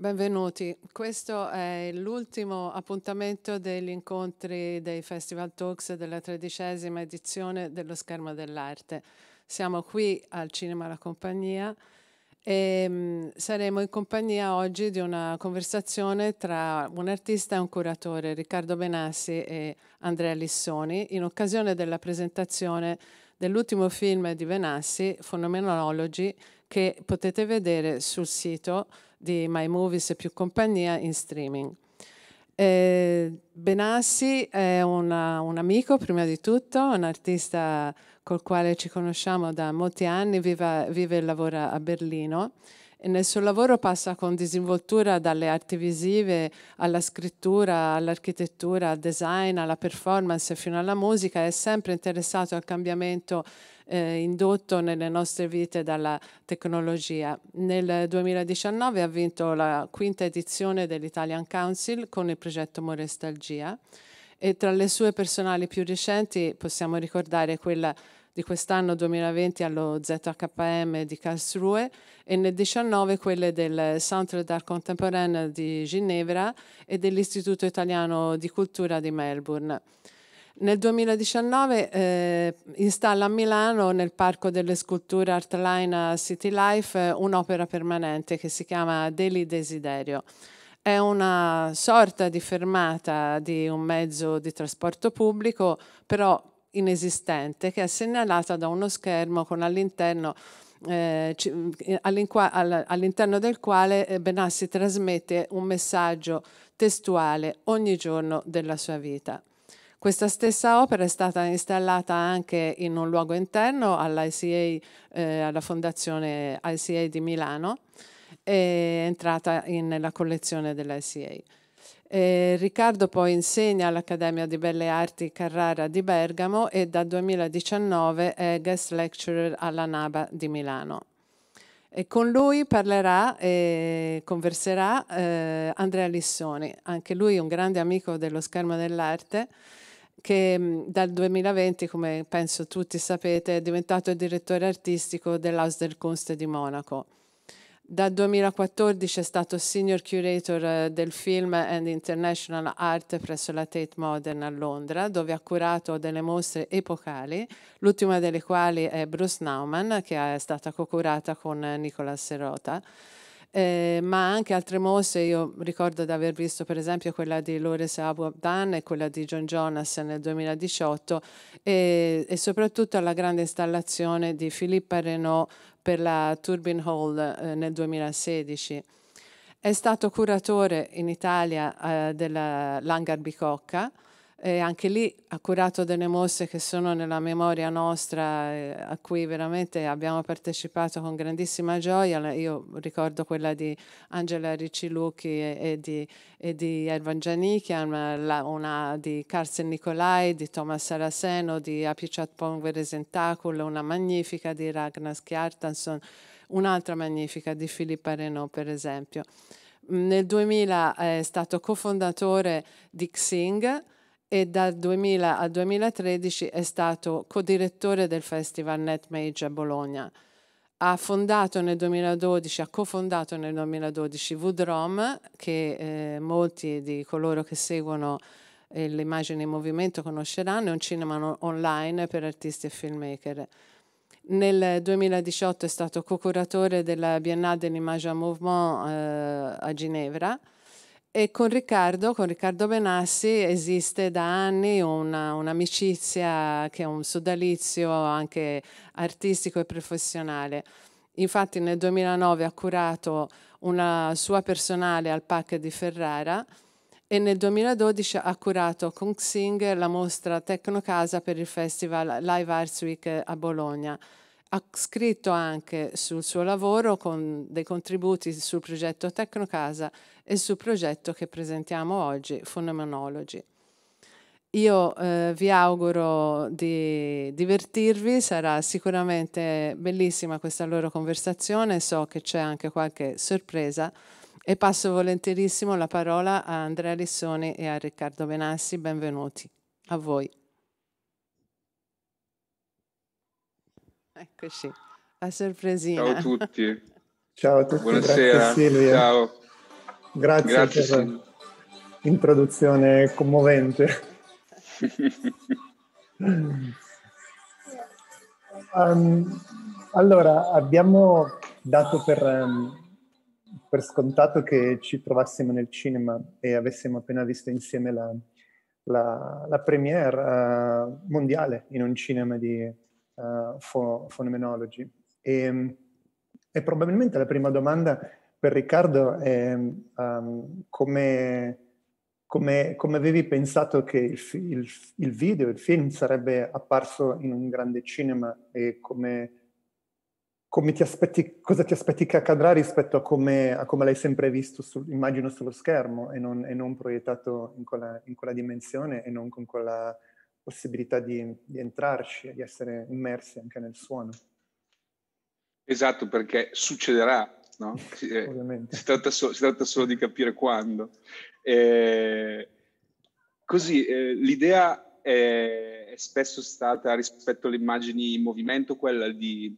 Benvenuti, questo è l'ultimo appuntamento degli incontri dei Festival Talks della tredicesima edizione dello Schermo dell'Arte. Siamo qui al Cinema La Compagnia e mm, saremo in compagnia oggi di una conversazione tra un artista e un curatore, Riccardo Benassi e Andrea Lissoni, in occasione della presentazione dell'ultimo film di Benassi, Phenomenology, che potete vedere sul sito di My Movies e più compagnia in streaming. Eh, Benassi è una, un amico, prima di tutto, un artista col quale ci conosciamo da molti anni, vive, vive e lavora a Berlino e nel suo lavoro passa con disinvoltura dalle arti visive alla scrittura, all'architettura, al design, alla performance fino alla musica, è sempre interessato al cambiamento eh, indotto nelle nostre vite dalla tecnologia. Nel 2019 ha vinto la quinta edizione dell'Italian Council con il progetto Morestalgia e tra le sue personali più recenti possiamo ricordare quella di quest'anno 2020 allo ZHKM di Karlsruhe e nel 19 quelle del Centre d'Art Contemporain di Ginevra e dell'Istituto Italiano di Cultura di Melbourne. Nel 2019 eh, installa a Milano, nel Parco delle Sculture Artline City Life, eh, un'opera permanente che si chiama Deli Desiderio. È una sorta di fermata di un mezzo di trasporto pubblico, però inesistente che è segnalata da uno schermo con all'interno eh, eh all'interno del quale eh, Benassi trasmette un messaggio testuale ogni giorno della sua vita. Questa stessa opera è stata installata anche in un luogo interno all'ICA, eh, alla Fondazione ICA di Milano, è entrata nella collezione dell'ICA. Eh, Riccardo poi insegna all'Accademia di Belle Arti Carrara di Bergamo e dal 2019 è guest lecturer alla NABA di Milano. E con lui parlerà e converserà eh, Andrea Lissoni, anche lui un grande amico dello schermo dell'arte che mm, dal 2020, come penso tutti sapete, è diventato il direttore artistico dell'Haus der Kunst di Monaco dal 2014 è stato Senior Curator eh, del Film and International Art presso la Tate Modern a Londra, dove ha curato delle mostre epocali, l'ultima delle quali è Bruce Nauman, che è stata co-curata con Nicola Serota. Eh, ma anche altre mostre, io ricordo di aver visto per esempio quella di Loris Abu Abdan e quella di John Jonas nel 2018 e, e soprattutto alla grande installazione di Philippe Renault per la Turbine Hall eh, nel 2016. È stato curatore in Italia eh, della Langar Bicocca e anche lì ha curato delle mostre che sono nella memoria nostra, eh, a cui veramente abbiamo partecipato con grandissima gioia. Io ricordo quella di Angela Riccilucchi e, e, di, e di Ervan Gianichian, una, di Carsten Nicolai, di Thomas Saraseno, di Apichat Pongvere Resentacul, una magnifica di Ragnar Skjartansson, un'altra magnifica di Filippa Renault, per esempio. Nel 2000 è stato cofondatore di Xing, e dal 2000 al 2013 è stato co-direttore del Festival NetMage a Bologna. Ha fondato nel 2012, ha cofondato nel 2012 Woodrom, che eh, molti di coloro che seguono eh, le immagini in movimento conosceranno, è un cinema no online per artisti e filmmaker. Nel 2018 è stato co-curatore della Biennale dell'Image Mouvement eh, a Ginevra, e con Riccardo, con Riccardo Benassi, esiste da anni una, un'amicizia che è un sodalizio anche artistico e professionale. Infatti nel 2009 ha curato una sua personale al PAC di Ferrara e nel 2012 ha curato con Xing la mostra Tecnocasa per il festival Live Arts Week a Bologna ha scritto anche sul suo lavoro con dei contributi sul progetto Tecnocasa e sul progetto che presentiamo oggi, Phenomenology. Io eh, vi auguro di divertirvi, sarà sicuramente bellissima questa loro conversazione, so che c'è anche qualche sorpresa e passo volentierissimo la parola a Andrea Lissoni e a Riccardo Benassi, benvenuti a voi. Eccoci, la sorpresina. Ciao a tutti. Ciao a tutti. Buonasera. Grazie, Ciao. Grazie, Grazie per Silvia. l'introduzione commovente. um, allora, abbiamo dato per, um, per, scontato che ci trovassimo nel cinema e avessimo appena visto insieme la, la, la premiere uh, mondiale in un cinema di uh, eh, phenomenology. E, ehm, e, probabilmente la prima domanda per Riccardo è um, come, come, come, avevi pensato che il, il, il, video, il film sarebbe apparso in un grande cinema e come, come ti aspetti, cosa ti aspetti che accadrà rispetto a come, a come l'hai sempre visto, su, immagino, sullo schermo e non, e non proiettato in quella, in quella, dimensione e non con quella possibilità di, di entrarci, di essere immersi anche nel suono. Esatto, perché succederà, no? si, eh, si, tratta so, si, tratta solo di capire quando. Eh, così, eh, l'idea è, è, spesso stata rispetto alle immagini in movimento quella di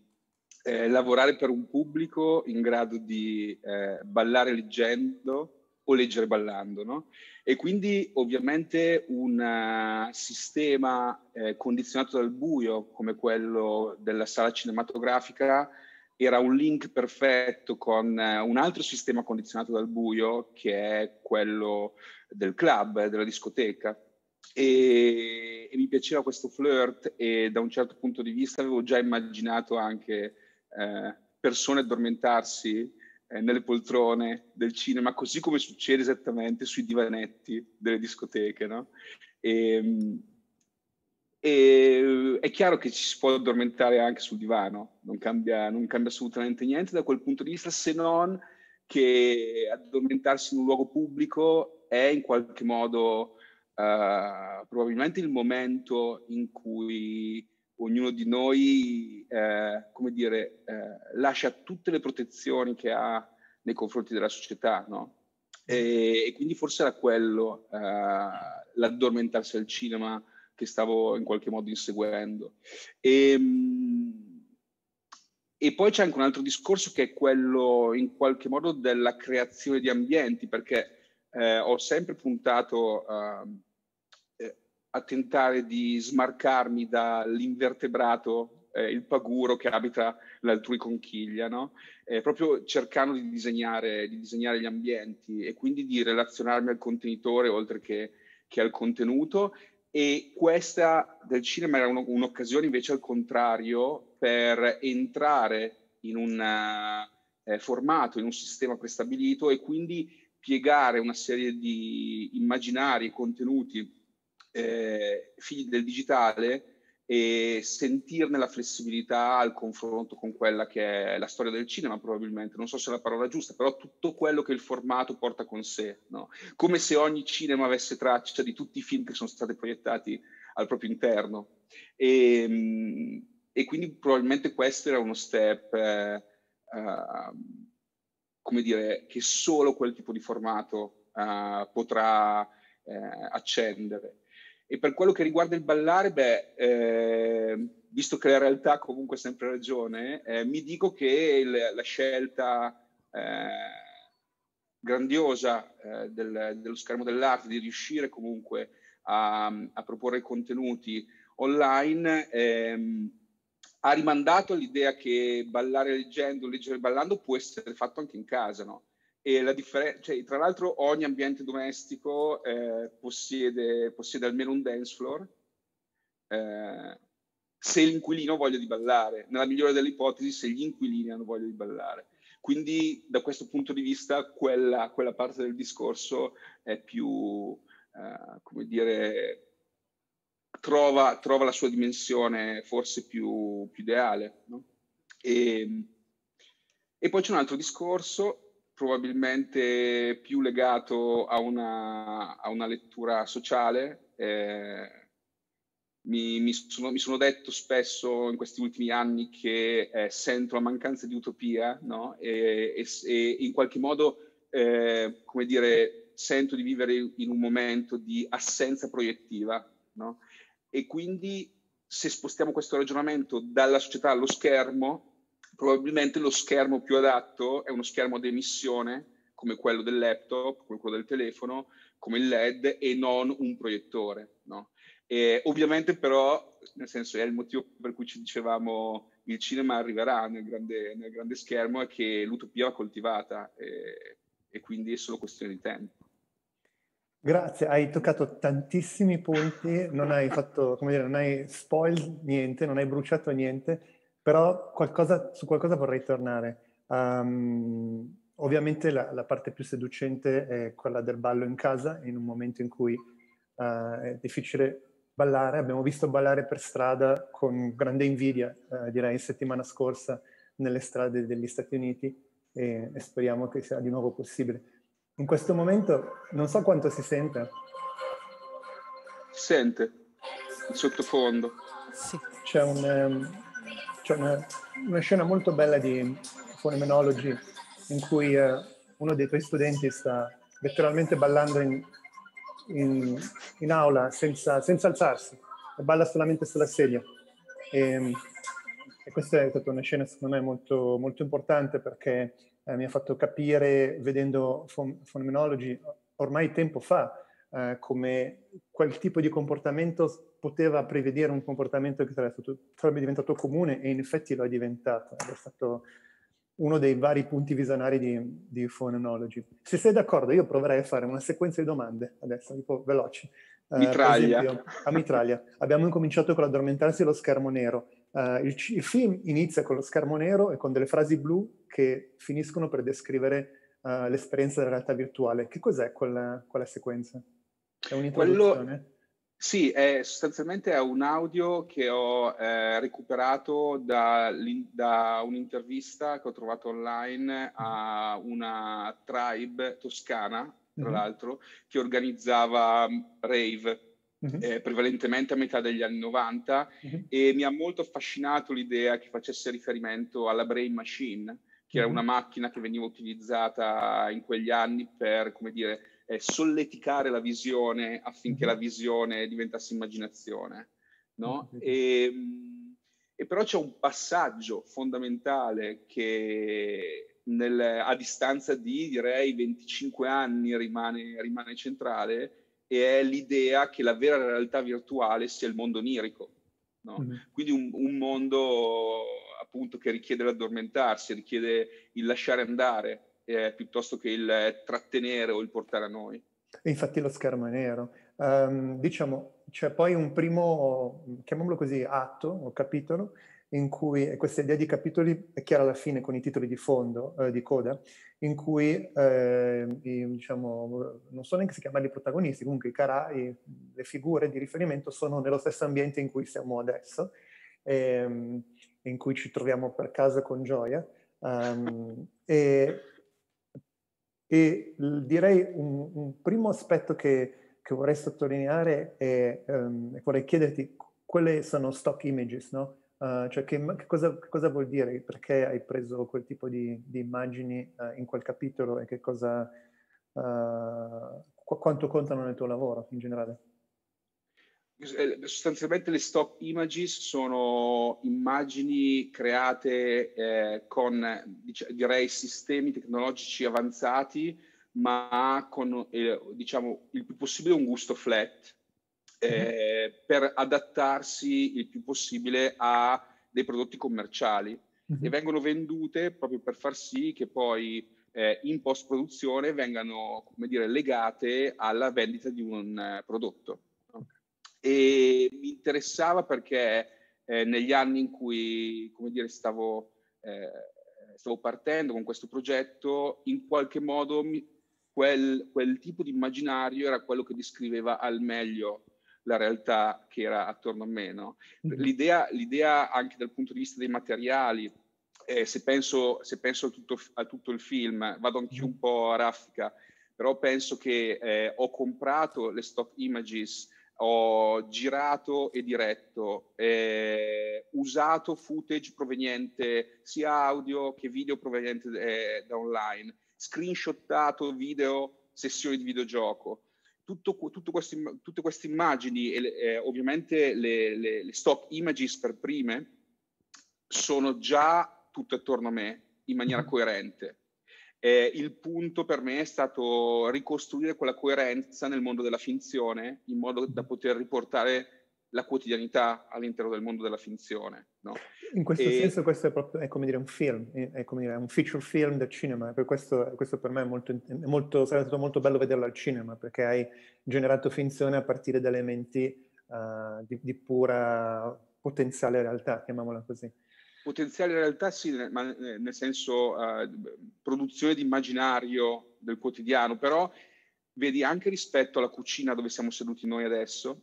eh, lavorare per un pubblico in grado di eh, ballare leggendo, o leggere ballando, no? E quindi ovviamente un uh, sistema eh, condizionato dal buio come quello della sala cinematografica era un link perfetto con uh, un altro sistema condizionato dal buio che è quello del club, della discoteca. E, e mi piaceva questo flirt e da un certo punto di vista avevo già immaginato anche eh, persone addormentarsi eh, nelle poltrone del cinema, così come succede esattamente sui divanetti delle discoteche, no? E, ehm, e, è chiaro che ci si può addormentare anche sul divano, non cambia, non cambia assolutamente niente da quel punto di vista, se non che addormentarsi in un luogo pubblico è in qualche modo uh, probabilmente il momento in cui ognuno di noi, eh, come dire, eh, lascia tutte le protezioni che ha nei confronti della società, no? E, e quindi forse era quello eh, l'addormentarsi al cinema che stavo in qualche modo inseguendo. E, ehm, e poi c'è anche un altro discorso che è quello in qualche modo della creazione di ambienti, perché eh, ho sempre puntato ehm, a tentare di smarcarmi dall'invertebrato, eh, il paguro che abita l'altrui conchiglia, no? eh, proprio cercando di disegnare, di disegnare, gli ambienti e quindi di relazionarmi al contenitore oltre che, che al contenuto. E questa del cinema era un, un'occasione invece al contrario per entrare in un eh, formato, in un sistema prestabilito e quindi piegare una serie di immaginari, contenuti eh, figli del digitale e sentirne la flessibilità al confronto con quella che è la storia del cinema probabilmente, non so se è la parola giusta, però tutto quello che il formato porta con sé, no? come se ogni cinema avesse traccia di tutti i film che sono stati proiettati al proprio interno. E, ehm, e quindi probabilmente questo era uno step, eh, eh, come dire, che solo quel tipo di formato eh, potrà eh, accendere. E per quello che riguarda il ballare, beh, eh, visto che la realtà ha comunque sempre ragione, eh, mi dico che il, la scelta eh, grandiosa eh, del, dello schermo dell'arte, di riuscire comunque a, a proporre contenuti online, ehm, ha rimandato l'idea che ballare leggendo, leggere ballando può essere fatto anche in casa, no? E la differen- cioè, tra l'altro ogni ambiente domestico eh, possiede, possiede, almeno un dance floor eh, se l'inquilino voglia di ballare, nella migliore delle ipotesi se gli inquilini hanno voglia di ballare. Quindi da questo punto di vista quella, quella parte del discorso è più, eh, come dire, trova, trova, la sua dimensione forse più, più ideale. No? E, e poi c'è un altro discorso probabilmente più legato a una, a una lettura sociale. Eh, mi, mi, sono, mi, sono, detto spesso in questi ultimi anni che eh, sento la mancanza di utopia no? e, e, e, in qualche modo, eh, come dire, sento di vivere in un momento di assenza proiettiva. No? E quindi se spostiamo questo ragionamento dalla società allo schermo, probabilmente lo schermo più adatto è uno schermo ad emissione, come quello del laptop, come quello del telefono, come il LED e non un proiettore. No? E ovviamente però, nel senso, è il motivo per cui ci dicevamo il cinema arriverà nel grande, nel grande schermo è che l'utopia va coltivata e, e quindi è solo questione di tempo. Grazie, hai toccato tantissimi punti, non hai fatto, come dire, non hai spoil niente, non hai bruciato niente però qualcosa, su qualcosa vorrei tornare. Um, ovviamente la, la, parte più seducente è quella del ballo in casa, in un momento in cui uh, è difficile ballare. Abbiamo visto ballare per strada con grande invidia, uh, direi, settimana scorsa nelle strade degli Stati Uniti e, e speriamo che sia di nuovo possibile. In questo momento non so quanto si sente. Si sente, sottofondo. Sì. C'è un... Um, c'è cioè, una, una, scena molto bella di Phenomenology in cui eh, uno dei tuoi studenti sta letteralmente ballando in, in, in aula senza, senza, alzarsi e balla solamente sulla sedia. E, e, questa è stata una scena secondo me molto, molto importante perché eh, mi ha fatto capire, vedendo Phenomenology ormai tempo fa, eh, come quel tipo di comportamento poteva prevedere un comportamento che sarebbe, stato, sarebbe diventato comune e in effetti lo è diventato, è stato uno dei vari punti visionari di, di Phonology. Se sei d'accordo, io proverei a fare una sequenza di domande adesso, tipo veloci. Eh, mitraglia. Uh, esempio, a mitraglia. Abbiamo incominciato con l'addormentarsi e lo schermo nero. Uh, il, il, film inizia con lo schermo nero e con delle frasi blu che finiscono per descrivere uh, l'esperienza della realtà virtuale. Che cos'è quella, quella sequenza? È un'introduzione? Quello sì, è sostanzialmente è un audio che ho eh, recuperato da, da, un'intervista che ho trovato online a mm-hmm. una tribe toscana, tra uh-huh. l'altro, che organizzava mm, rave. Uh-huh. Eh, prevalentemente a metà degli anni 90 uh-huh. e mi ha molto affascinato l'idea che facesse riferimento alla Brain Machine, che era una macchina che veniva utilizzata in quegli anni per, come dire, eh, solleticare la visione affinché la mhm. visione diventasse immaginazione. No? Mhm. E, e però c'è un passaggio fondamentale che nel, a distanza di direi 25 anni rimane, rimane centrale e è l'idea che la vera realtà virtuale sia il mondo onirico. No? Mm-hmm. Quindi un, un, mondo appunto che richiede l'addormentarsi, richiede il lasciare andare, eh, piuttosto che il trattenere o il portare a noi. Infatti lo schermo è nero. Um, diciamo, c'è poi un primo, chiamiamolo così, atto o capitolo in cui questa idea di capitoli è chiara alla fine con i titoli di fondo, eh, di coda, in cui eh, i, diciamo, non so neanche se chiamarli protagonisti, comunque i carai, le figure di riferimento sono nello stesso ambiente in cui siamo adesso, ehm, in cui ci troviamo per casa con gioia. Um, e e direi un, un primo aspetto che, che, vorrei sottolineare è, ehm, vorrei chiederti quelle sono stock images, no? Uh, cioè che, che, cosa, che, cosa, vuol dire? Perché hai preso quel tipo di, di immagini uh, in quel capitolo e che cosa, uh, qu- quanto contano nel tuo lavoro in generale? Eh, sostanzialmente le stop images sono immagini create eh, con direi sistemi tecnologici avanzati ma con eh, diciamo il più possibile un gusto flat eh, mm-hmm. per adattarsi il più possibile a dei prodotti commerciali mm-hmm. e vengono vendute proprio per far sì che poi eh, in post produzione vengano come dire legate alla vendita di un eh, prodotto e mi interessava perché eh, negli anni in cui, come dire, stavo, eh, stavo partendo con questo progetto, in qualche modo mi, quel, quel tipo di immaginario era quello che descriveva al meglio la realtà che era attorno a me. No? Mm-hmm. L'idea, l'idea, anche dal punto di vista dei materiali, eh, se penso, se penso a, tutto, a, tutto, il film, vado anch'io un mm-hmm. po' a raffica, però penso che eh, ho comprato le stock images ho girato e diretto, eh, usato footage proveniente sia audio che video proveniente eh, da online, screenshottato video, sessioni di videogioco. Tutto, tutto questi, tutte queste immagini, eh, ovviamente le, le, le stock images per prime, sono già tutte attorno a me in maniera mm-hmm. coerente eh, il punto per me è stato ricostruire quella coerenza nel mondo della finzione in modo da poter riportare la quotidianità all'interno del mondo della finzione. No? In questo e... senso questo è proprio, è come dire, un film, è come dire, un feature film del cinema, per questo, questo per me è molto, è molto, sarebbe stato molto bello vederlo al cinema, perché hai generato finzione a partire da elementi uh, di, di pura potenziale realtà, chiamiamola così. Potenziale realtà sì, ma eh, nel senso eh, produzione di immaginario del quotidiano, però vedi anche rispetto alla cucina dove siamo seduti noi adesso,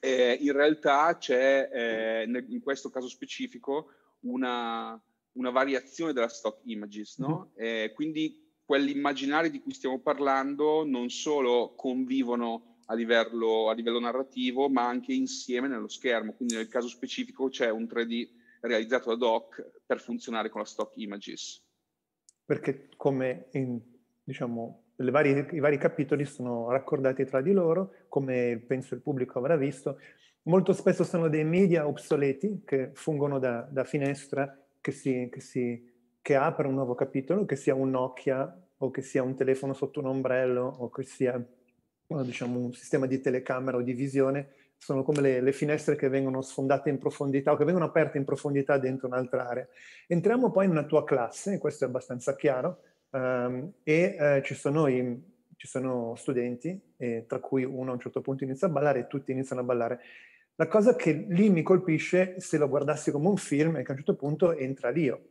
eh, in realtà c'è eh, in questo caso specifico una, una, variazione della stock images, no? Mm-hmm. Eh, quindi quell'immaginario di cui stiamo parlando non solo convivono a livello, a livello narrativo, ma anche insieme nello schermo, quindi nel caso specifico c'è un 3D realizzato ad hoc per funzionare con la stock images. Perché come in, diciamo, Varie, i vari capitoli sono raccordati tra di loro, come penso il pubblico avrà visto. Molto spesso sono dei media obsoleti che fungono da, da finestra che, si, che, si, che, apre un nuovo capitolo, che sia un Nokia o che sia un telefono sotto un ombrello o che sia diciamo, un sistema di telecamera o di visione sono come le, le, finestre che vengono sfondate in profondità o che vengono aperte in profondità dentro un'altra area. Entriamo poi in una tua classe, questo è abbastanza chiaro, um, e eh, ci, sono i, ci, sono studenti, eh, tra cui uno a un certo punto inizia a ballare e tutti iniziano a ballare. La cosa che lì mi colpisce, se lo guardassi come un film, è che a un certo punto entra l'io.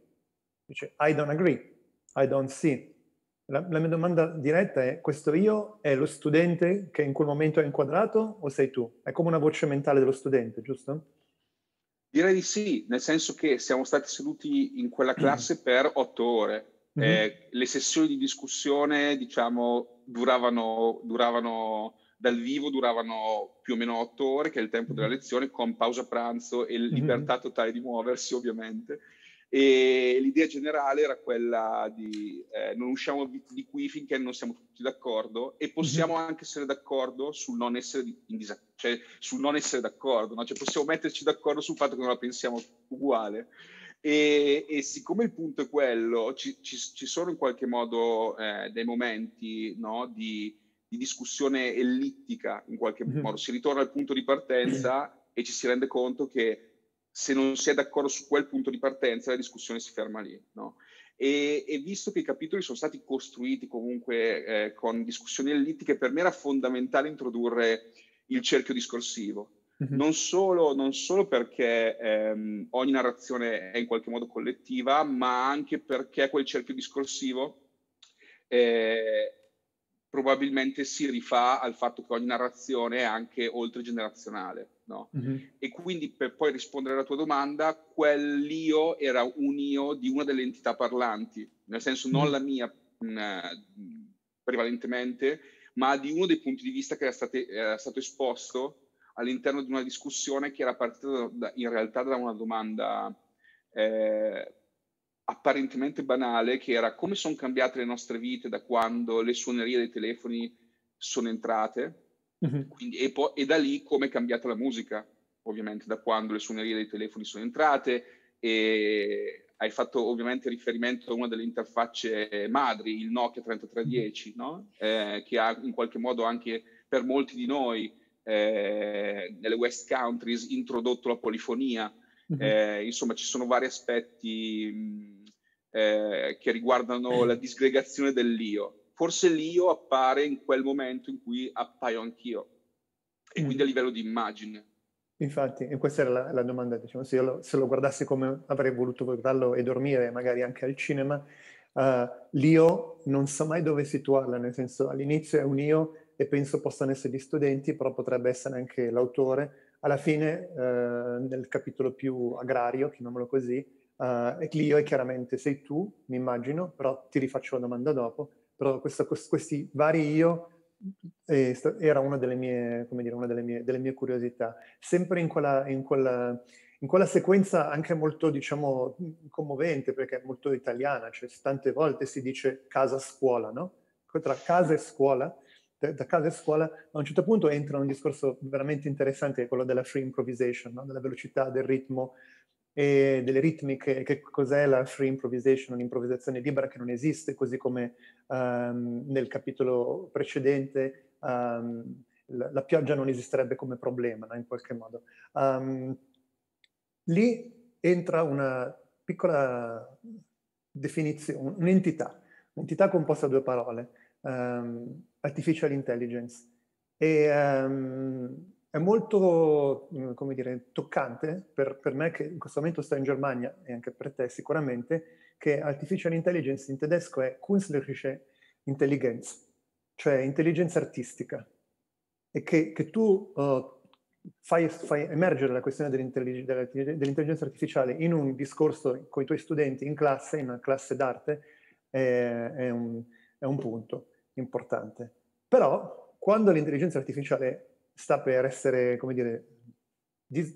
Dice, I don't agree, I don't see, la, la, mia domanda diretta è, questo io è lo studente che in quel momento è inquadrato o sei tu? È come una voce mentale dello studente, giusto? Direi di sì, nel senso che siamo stati seduti in quella classe per otto ore. Mm-hmm. Eh, le sessioni di discussione, diciamo, duravano, duravano, dal vivo, duravano più o meno otto ore, che è il tempo della mhm. lezione, con pausa pranzo e mhm. libertà totale di muoversi, ovviamente. E l'idea generale era quella di eh, non usciamo di qui finché non siamo tutti d'accordo e possiamo mm-hmm. anche essere d'accordo sul non essere, in disaccordo, cioè, sul non essere d'accordo, no? cioè, possiamo metterci d'accordo sul fatto che non la pensiamo uguale. E, e, siccome il punto è quello, ci, ci, ci sono in qualche modo eh, dei momenti no, di, di, discussione ellittica, in qualche mm-hmm. modo si ritorna al punto di partenza mm-hmm. e ci si rende conto che se non si è d'accordo su quel punto di partenza, la discussione si ferma lì. No? E, e, visto che i capitoli sono stati costruiti comunque eh, con discussioni ellittiche, per me era fondamentale introdurre il cerchio discorsivo. Mm-hmm. Non, solo, non solo, perché ehm, ogni narrazione è in qualche modo collettiva, ma anche perché quel cerchio discorsivo eh, probabilmente si rifà al fatto che ogni narrazione è anche oltregenerazionale. No? Mm-hmm. E quindi per poi rispondere alla tua domanda, quell'io era un io di una delle entità parlanti, nel senso non mm. la mia mh, mm, prevalentemente, ma di uno dei punti di vista che era, state, era, stato esposto all'interno di una discussione che era partita da, in realtà da una domanda eh, apparentemente banale, che era come sono cambiate le nostre vite da quando le suonerie dei telefoni sono entrate quindi, e, po- e da lì come è cambiata la musica, ovviamente, da quando le suonerie dei telefoni sono entrate e hai fatto ovviamente riferimento a una delle interfacce madri, il Nokia 3310, no? eh, che ha in qualche modo anche per molti di noi eh, nelle West Countries introdotto la polifonia. Uh-huh. Eh, insomma, ci sono vari aspetti mh, eh, che riguardano la disgregazione dell'io forse l'io appare in quel momento in cui appaio anch'io, e mm. quindi a mm. livello di immagine. Infatti, e questa era la, la domanda, diciamo, se, lo, se, lo, guardassi come avrei voluto guardarlo e dormire, magari anche al cinema, uh, eh, l'io non so mai dove situarla, nel senso all'inizio è un io e penso possano essere gli studenti, però potrebbe essere anche l'autore. Alla fine, uh, nel capitolo più agrario, chiamiamolo così, uh, eh, l'io è chiaramente sei tu, mi immagino, però ti rifaccio la domanda dopo, però questa, questi vari io eh, era una delle mie, come dire, una delle mie, delle mie curiosità. Sempre in quella, in, quella, in quella, sequenza anche molto, diciamo, commovente, perché è molto italiana, cioè tante volte si dice casa-scuola, no? Tra casa e scuola, da casa e scuola, a un certo punto entra un discorso veramente interessante, quello della free improvisation, no? della velocità, del ritmo, e delle ritmiche, che cos'è la free improvisation, un'improvvisazione libera che non esiste, così come um, nel capitolo precedente um, la, la, pioggia non esisterebbe come problema, no? in qualche modo. Um, lì entra una piccola definizione, un'entità, un'entità composta da due parole, artificial intelligence. E, è molto, mm, come dire, toccante per, per, me che in questo momento sto in Germania e anche per te sicuramente, che artificial intelligence in tedesco è künstlerische Intelligenz, cioè intelligenza artistica, e che, che tu uh, fai, fai, emergere la questione dell'intellig- dell'intelligenza artificiale in un discorso con i tuoi studenti in classe, in una classe d'arte, è, è, un, è un punto importante. Però quando l'intelligenza artificiale sta per essere, come dire,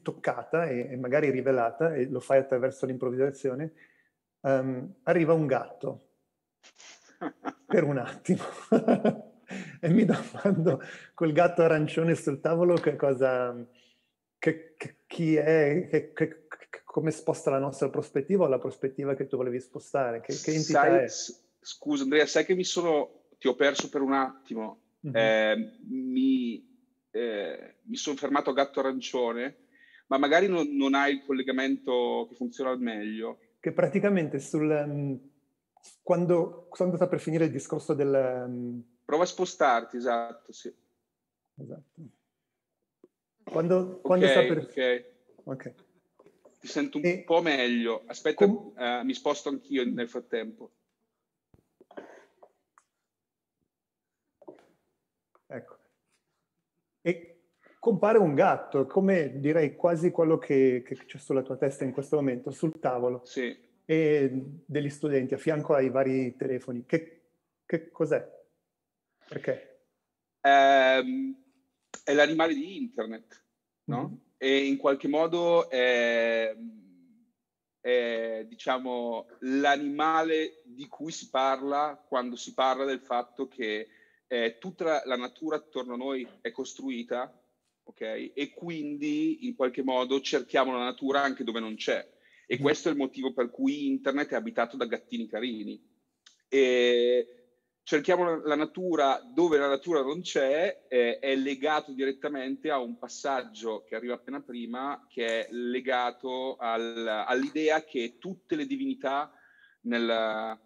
toccata e, e, magari rivelata, e lo fai attraverso l'improvvisazione, um, arriva un gatto per un attimo e mi domando quel gatto arancione sul tavolo che cosa, che, che, chi è, che, che, come sposta la nostra prospettiva o la prospettiva che tu volevi spostare, che, che entità sai, è? Scusa Andrea, sai che mi sono, ti ho perso per un attimo, uh-huh. eh, mi eh, mi sono fermato a gatto arancione, ma magari non, non hai il collegamento che funziona al meglio. Che praticamente sul, mm, quando, quando sta per finire il discorso del... Mm, Prova a spostarti, esatto, sì. Esatto. Quando, quando okay, sta per... Ok, ok. Ti sento un e... po' meglio. Aspetta, Com... uh, mi sposto anch'io nel frattempo. Ecco. E compare un gatto, come direi quasi quello che, che c'è sulla tua testa in questo momento, sul tavolo. Sì. degli studenti a fianco ai vari telefoni. Che, che cos'è? Perché? Um, è l'animale di internet, no? Mm-hmm. E in qualche modo è, è, diciamo, l'animale di cui si parla quando si parla del fatto che eh, tutta la, la natura attorno a noi è costruita, ok? E quindi in qualche modo cerchiamo la natura anche dove non c'è. E mm. questo è il motivo per cui internet è abitato da gattini carini. E cerchiamo la natura dove la natura non c'è, eh, è legato direttamente a un passaggio che arriva appena prima, che è legato al, all'idea che tutte le divinità nel,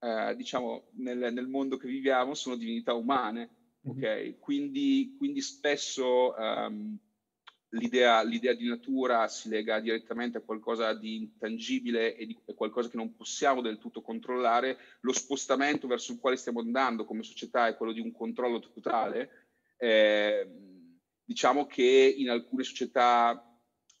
eh, diciamo, nel, nel, mondo che viviamo sono divinità umane, mhm. okay? mm-hmm. quindi, quindi, spesso um, l'idea, l'idea, di natura si lega direttamente a qualcosa di intangibile e di qualcosa che non possiamo del tutto controllare. Lo spostamento verso il quale stiamo andando come società è quello di un controllo totale. Eh, diciamo che in alcune società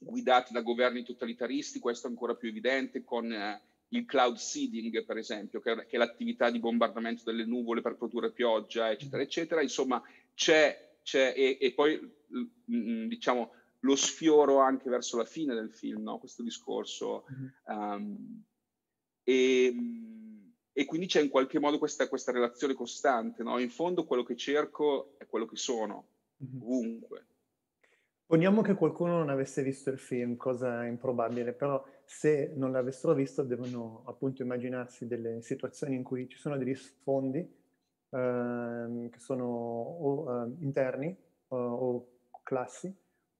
guidate da governi totalitaristi questo è ancora più evidente con... Eh, il cloud seeding, per esempio, che, che è l'attività di bombardamento delle nuvole per produrre pioggia, eccetera, eccetera. Insomma, c'è, c'è e, e, poi mm, mm, diciamo lo sfioro anche verso la fine del film, no? questo discorso. Mm-hmm. Um, e, e, quindi c'è in qualche modo questa, questa relazione costante. No? In fondo quello che cerco è quello che sono, mm-hmm. ovunque. Poniamo che qualcuno non avesse visto il film, cosa improbabile, però se non l'avessero visto devono appunto immaginarsi delle situazioni in cui ci sono degli sfondi eh, che sono o, eh, interni o, o classi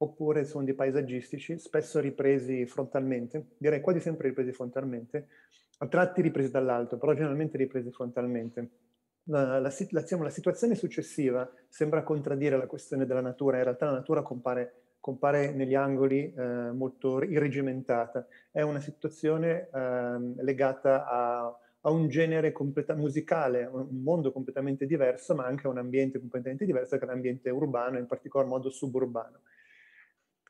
oppure sfondi paesaggistici, spesso ripresi frontalmente, direi quasi sempre ripresi frontalmente, a tratti ripresi dall'alto, però generalmente ripresi frontalmente. La, la, la, diciamo, la, situazione successiva sembra contraddire la questione della natura, in realtà la natura compare compare negli angoli eh, molto irregimentata. È una situazione eh, legata a, a, un genere completa- musicale, un mondo completamente diverso, ma anche a un ambiente completamente diverso, che è l'ambiente urbano, in particolar modo suburbano.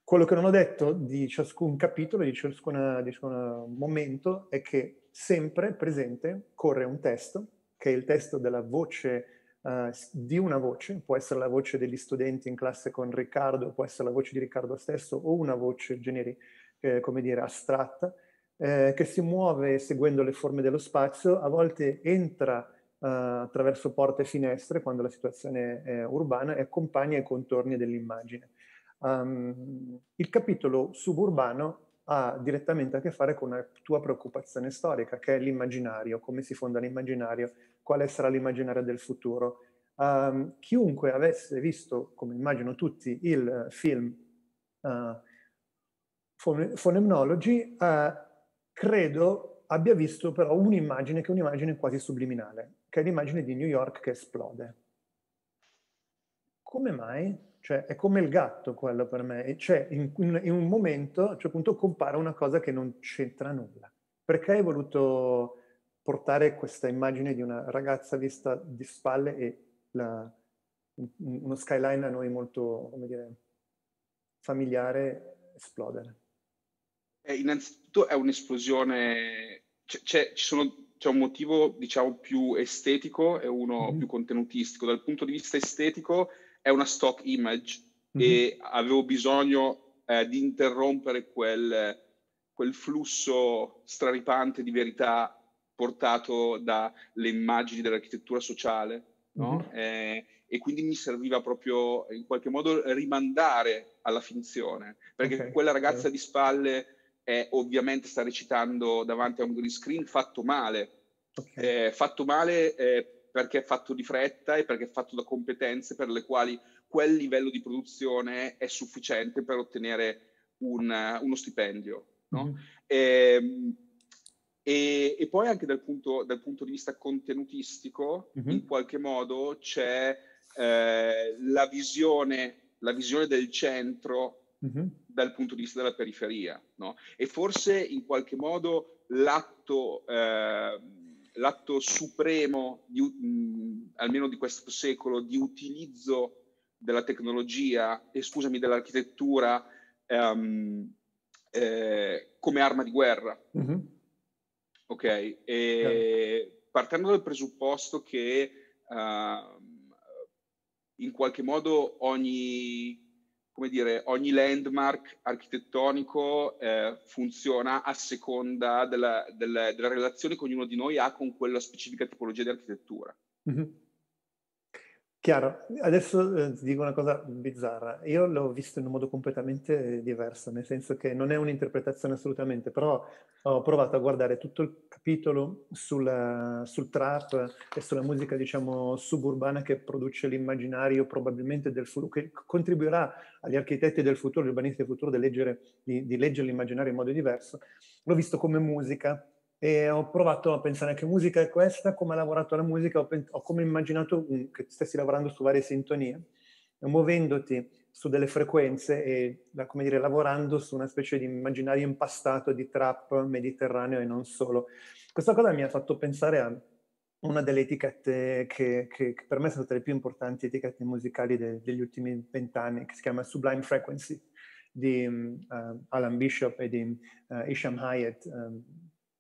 Quello che non ho detto di ciascun capitolo, di ciascun, di ciascun momento, è che sempre presente corre un testo, che è il testo della voce eh, di una voce, può essere la voce degli studenti in classe con Riccardo, può essere la voce di Riccardo stesso o una voce generica, eh, come dire, astratta, eh, che si muove seguendo le forme dello spazio, a volte entra uh, attraverso porte e finestre quando la situazione è urbana e accompagna i contorni dell'immagine. Um, il capitolo suburbano ha direttamente a che fare con una tua preoccupazione storica, che è l'immaginario, come si fonda l'immaginario quale sarà l'immaginario del futuro. Um, chiunque avesse visto, come immagino tutti, il eh, film uh, Phonemnology, uh, credo abbia visto però un'immagine che è un'immagine quasi subliminale, che è l'immagine di New York che esplode. Come mai? Cioè, è come il gatto quello per me. Cioè, in, in un momento, a un certo punto, compare una cosa che non c'entra nulla. Perché hai voluto portare questa immagine di una ragazza vista di spalle e la, uno skyline a noi molto, come dire, familiare esplodere. Eh, innanzitutto è un'esplosione, c'è, c'è, sono, c'è, un motivo diciamo più estetico e uno mm-hmm. più contenutistico. Dal punto di vista estetico è una stock image mm-hmm. e avevo bisogno eh, di interrompere quel, quel flusso straripante di verità portato dalle immagini dell'architettura sociale, no? mm-hmm. eh, e quindi mi serviva proprio in qualche modo rimandare alla finzione, perché okay. quella ragazza okay. di spalle è, ovviamente sta recitando davanti a un green screen fatto male, okay. eh, fatto male eh, perché è fatto di fretta e perché è fatto da competenze per le quali quel livello di produzione è sufficiente per ottenere un, uno stipendio. No? Mm-hmm. Ehm, e, e, e poi anche dal punto, dal punto, di vista contenutistico, mm-hmm. in qualche modo c'è eh, la, visione, la visione del centro Mm-hmm. dal punto di vista della periferia. No? E forse in qualche modo l'atto, eh, l'atto supremo, di, mh, almeno di questo secolo, di utilizzo della tecnologia e scusami dell'architettura ehm, eh, come arma di guerra. Mm-hmm Ok, e partendo dal presupposto che uh, in qualche modo ogni, dire, ogni landmark architettonico eh, funziona a seconda della, della, della, relazione che ognuno di noi ha con quella specifica tipologia di architettura. Mm-hmm. Chiaro, adesso eh, dico una cosa bizzarra, io l'ho visto in un modo completamente eh, diverso, nel senso che non è un'interpretazione assolutamente, però ho provato a guardare tutto il capitolo sulla, eh, sul trap e sulla musica, diciamo, suburbana che produce l'immaginario probabilmente del futuro, che contribuirà agli architetti del futuro, agli urbanisti del futuro, di leggere, di, di leggere l'immaginario in modo diverso. L'ho visto come musica, e ho provato a pensare che musica è questa, come ha lavorato la musica, ho, ho come immaginato un- che stessi lavorando su varie sintonie, muovendoti su delle frequenze e, la, come dire, lavorando su una specie di immaginario impastato di trap mediterraneo e non solo. Questa cosa mi ha fatto pensare a una delle etichette che, che, che per me è stata le più importanti etichette musicali de- degli ultimi vent'anni, che si chiama Sublime Frequency di um, Alan Bishop e di uh, Isham Hyatt. Um, ehm,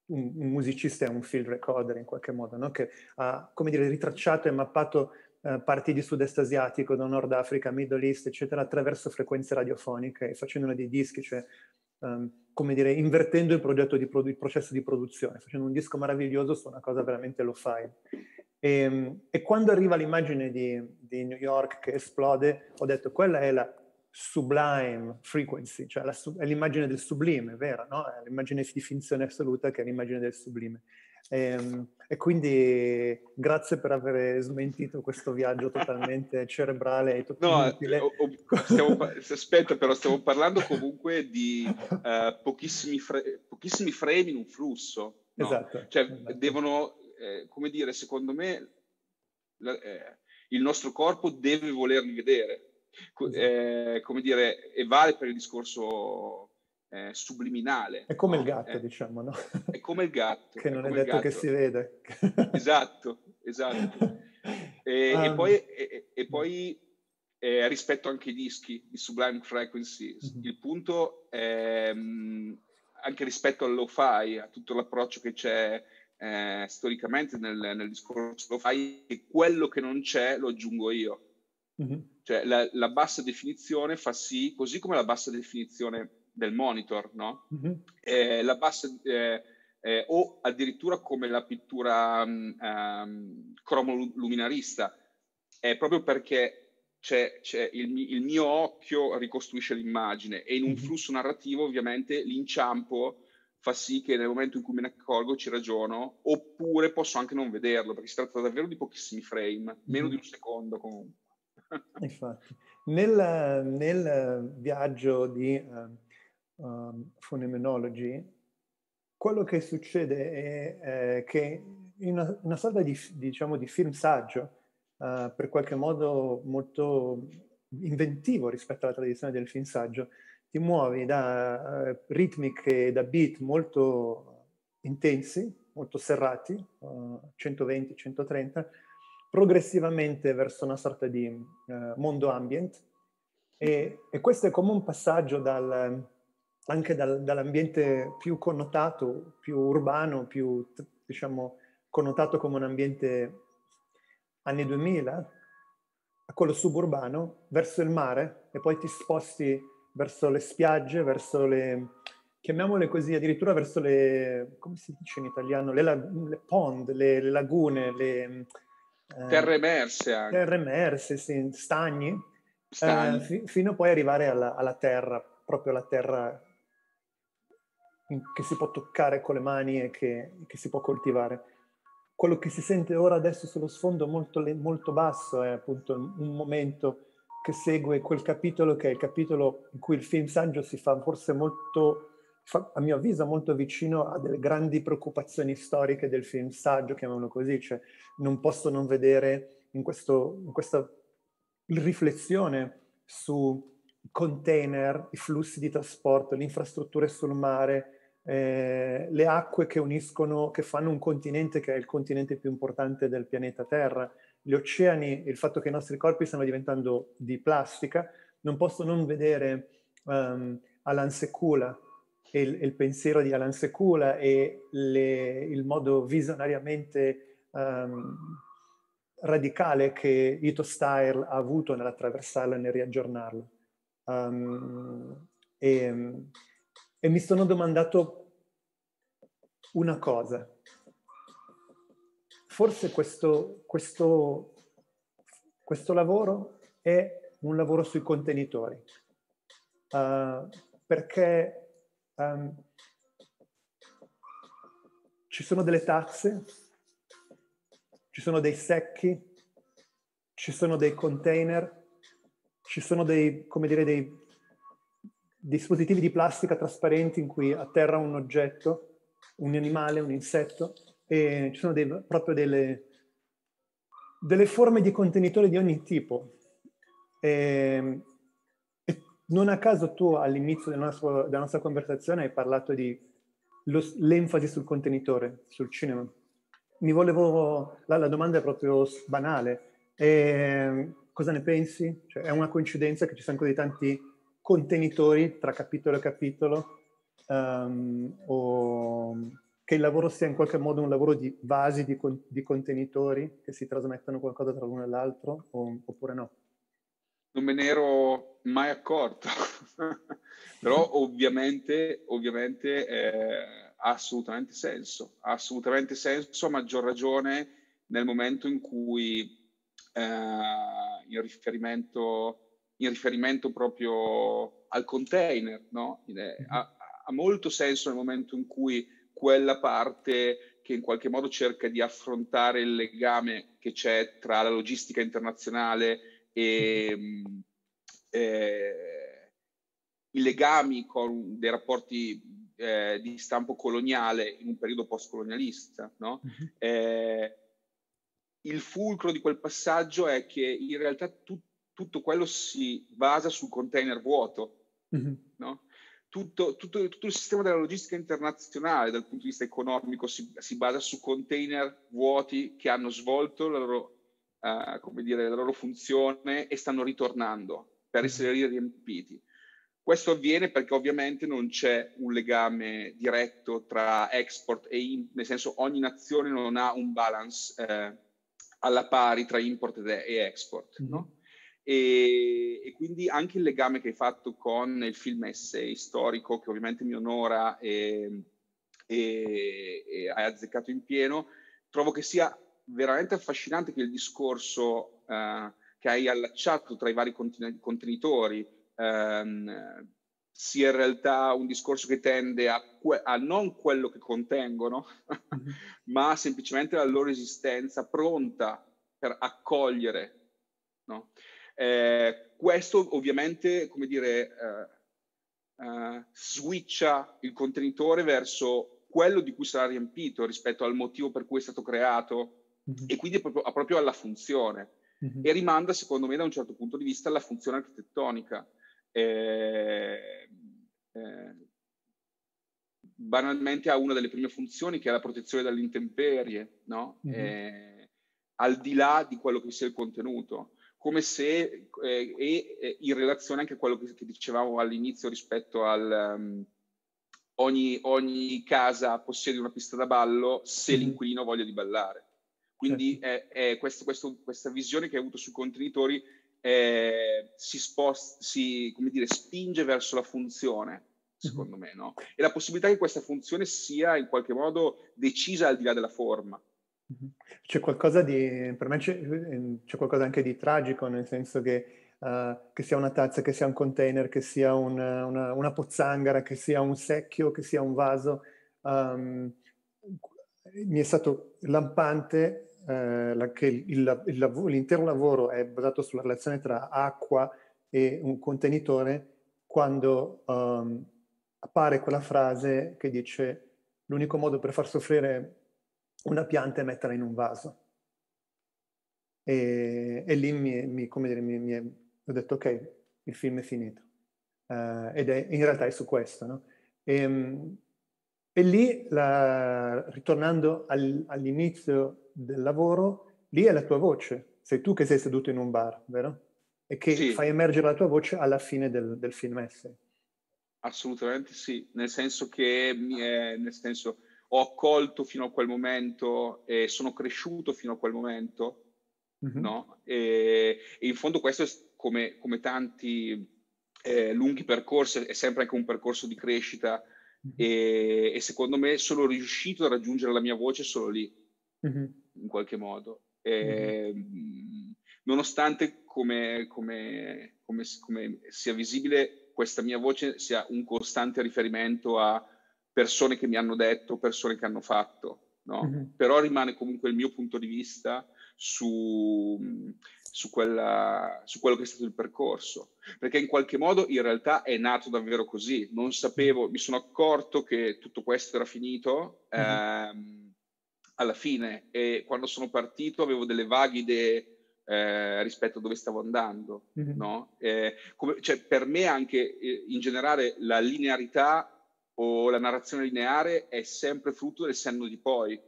un, un musicista è un field recorder in qualche modo, no? che ha come dire, ritracciato e mappato eh, parti di sud-est asiatico, da Nord Africa, Middle East, eccetera, attraverso frequenze radiofoniche e facendone dei dischi, cioè um, come dire, invertendo il, di produ- il processo di produzione, facendo un disco meraviglioso su una cosa veramente lo fai. E, ehm, e, quando arriva l'immagine di, di New York che esplode, ho detto quella è la sublime frequency, cioè la, è l'immagine del sublime, vero? No? È l'immagine di finzione assoluta che è l'immagine del sublime. E, ehm, e quindi grazie per aver smentito questo viaggio totalmente cerebrale e totalmente no, eh, o, stiamo, aspetta, però stiamo parlando comunque di uh, pochissimi, fre, pochissimi, frame in un flusso. No? Esatto. Cioè esatto. devono, eh, come dire, secondo me la, eh, il nostro corpo deve volerli vedere Esatto. Eh, come dire, e vale per il discorso eh, subliminale. È come no? il gatto, eh, diciamo, no? È come il gatto. che non è, è detto che si vede. esatto, esatto. E, um. e ah. poi, e, e poi eh, rispetto anche ai dischi di Sublime Frequency, mm-hmm. il punto è, mm, anche rispetto al lo-fi, a tutto l'approccio che c'è eh, storicamente nel, nel discorso lo fai e quello che non c'è lo aggiungo io. Mm-hmm. Cioè la, la, bassa definizione fa sì, così come la bassa definizione del monitor, no? Mm-hmm. Eh, la bassa, eh, eh, o addirittura come la pittura um, um, cromoluminarista, è proprio perché c'è, c'è il, il, mio occhio ricostruisce l'immagine e in un mm-hmm. flusso narrativo ovviamente l'inciampo fa sì che nel momento in cui me ne accorgo ci ragiono oppure posso anche non vederlo perché si tratta davvero di pochissimi frame, meno di mm-hmm. un secondo comunque. Infatti, nel, nel, viaggio di uh, um, Phenomenology, quello che succede è, è che in una, una, sorta di, diciamo, di film saggio, uh, per qualche modo molto inventivo rispetto alla tradizione del film saggio, ti muovi da uh, ritmiche, da beat molto intensi, molto serrati, uh, 120-130, progressivamente verso una sorta di eh, mondo ambient e, e, questo è come un passaggio dal, anche dal, dall'ambiente più connotato, più urbano, più diciamo connotato come un ambiente anni 2000 a quello suburbano verso il mare e poi ti sposti verso le spiagge, verso le, chiamiamole così, addirittura verso le, come si dice in italiano, le, le pond, le, le lagune, le, eh, terre emerse anche. Terre emerse, sì, stagni, eh, stagni. Fi- fino a poi arrivare alla, alla terra, proprio la terra che si può toccare con le mani e che, che, si può coltivare. Quello che si sente ora adesso sullo sfondo molto, molto basso è appunto un momento che segue quel capitolo che è il capitolo in cui il film Sangio si fa forse molto a mio avviso molto vicino a delle grandi preoccupazioni storiche del film saggio, chiamiamolo così, cioè non posso non vedere in, questo, in questa riflessione su container, i flussi di trasporto, le infrastrutture sul mare, eh, le acque che uniscono, che fanno un continente che è il continente più importante del pianeta Terra, gli oceani, il fatto che i nostri corpi stanno diventando di plastica, non posso non vedere um, Alan Sekula, e il, il pensiero di Alan Sekula e le, il modo visionariamente um, radicale che Ito Style ha avuto nell'attraversarlo e nel riaggiornarlo. Um, ehm, e, ehm, e mi sono domandato una cosa. Forse questo, questo, questo lavoro è un lavoro sui contenitori, uh, perché Um, ci sono delle tazze, ci sono dei secchi, ci sono dei container, ci sono dei, dire, dei dispositivi di plastica trasparenti in cui atterra un oggetto, un animale, un insetto, e ci sono dei, proprio delle, delle forme di contenitori di ogni tipo. E ehm, non a caso tu all'inizio del nostro, della nostra conversazione hai parlato di lo, l'enfasi sul contenitore, sul cinema. Mi volevo, la, la domanda è proprio banale. E, ehm, cosa ne pensi? Cioè, è una coincidenza che ci siano così tanti contenitori tra capitolo e capitolo? Um, o che il lavoro sia in qualche modo un lavoro di vasi, di, con, di contenitori che si trasmettono qualcosa tra l'uno e l'altro, o, oppure no? Non me ne ero mai accorto, però ovviamente, ovviamente eh, ha assolutamente senso, ha assolutamente senso a maggior ragione nel momento in cui eh, in, riferimento, in, riferimento, proprio al container, no? Mm-hmm. ha, ha molto senso nel momento in cui quella parte che in qualche modo cerca di affrontare il legame che c'è tra la logistica internazionale e, mm-hmm. mm, eh, i legami con dei rapporti eh, di stampo coloniale in un periodo postcolonialista. No? Uh-huh. Eh, il fulcro di quel passaggio è che in realtà tu, tutto quello si basa sul container vuoto. Uh-huh. No? Tutto, tutto, tutto, il sistema della logistica internazionale dal punto di vista economico si, si basa su container vuoti che hanno svolto la loro, uh, dire, la loro funzione e stanno ritornando per essere riempiti. Questo avviene perché ovviamente non c'è un legame diretto tra export e import, nel senso ogni nazione non ha un balance eh, alla pari tra import e export, mm-hmm. no? E, e, quindi anche il legame che hai fatto con il film essay storico, che ovviamente mi onora e, e, e hai azzeccato in pieno, trovo che sia veramente affascinante che il discorso eh, che hai allacciato tra i vari contenitori ehm, sia in realtà un discorso che tende a, que- a non quello che contengono, mm-hmm. ma semplicemente la loro esistenza pronta per accogliere. No? Eh, questo ovviamente, come dire, eh, eh, switcha il contenitore verso quello di cui sarà riempito rispetto al motivo per cui è stato creato mm-hmm. e quindi proprio, proprio alla funzione mm-hmm. e rimanda, secondo me, da un certo punto di vista alla funzione architettonica. Eh, eh, banalmente ha una delle prime funzioni che è la protezione dalle intemperie, no? mm-hmm. eh, al di là di quello che sia il contenuto, come se eh, e eh, in relazione anche a quello che, che dicevamo all'inizio rispetto al... Um, Ogni, ogni, casa possiede una pista da ballo se mm-hmm. l'inquilino voglia di ballare. Quindi certo. eh, eh, questo, questo, questa visione che hai avuto sui contenitori eh, si, sposta, si dire, spinge verso la funzione, mhm. secondo mm-hmm. me, no? E la possibilità che questa funzione sia in qualche modo decisa al di là della forma. Mhm. C'è qualcosa di, per me c'è, ehm, c'è qualcosa anche di tragico, nel senso che, uh, che, sia una tazza, che sia un container, che sia un, una, una, pozzanghera, che sia un secchio, che sia un vaso, um, mi è stato lampante eh, che il, il, l'intero lavoro è basato sulla relazione tra acqua e un contenitore quando um, appare quella frase che dice l'unico modo per far soffrire una pianta è metterla in un vaso. E, e lì mi, mi, dire, mi, mi è, ho detto ok, il film è finito. Uh, ed è in realtà è su questo. No? E, ehm, e lì, la, ritornando al, all'inizio del lavoro, lì è la tua voce. Sei tu che sei seduto in un bar, vero? E che sì. fai emergere la tua voce alla fine del, del film essay. Assolutamente sì, nel senso che è, nel senso, ho accolto fino a quel momento e sono cresciuto fino a quel momento, mm-hmm. no? E, e, in fondo questo è come, come tanti eh, lunghi percorsi, è sempre anche un percorso di crescita e, e, secondo me sono riuscito a raggiungere la mia voce solo lì, mm-hmm. in qualche modo. E, mm-hmm. Ehm, nonostante come, come, come, come, sia visibile questa mia voce sia un costante riferimento a persone che mi hanno detto, persone che hanno fatto, no? mm-hmm. però rimane comunque il mio punto di vista su, su, quella, su, quello che è stato il percorso, perché in qualche modo in realtà è nato davvero così, non sapevo, mi sono accorto che tutto questo era finito mm-hmm. ehm, alla fine e quando sono partito avevo delle vaghe idee eh, rispetto a dove stavo andando, mm-hmm. no? eh, come, cioè, per me anche eh, in generale la linearità o la narrazione lineare è sempre frutto del senno di poi,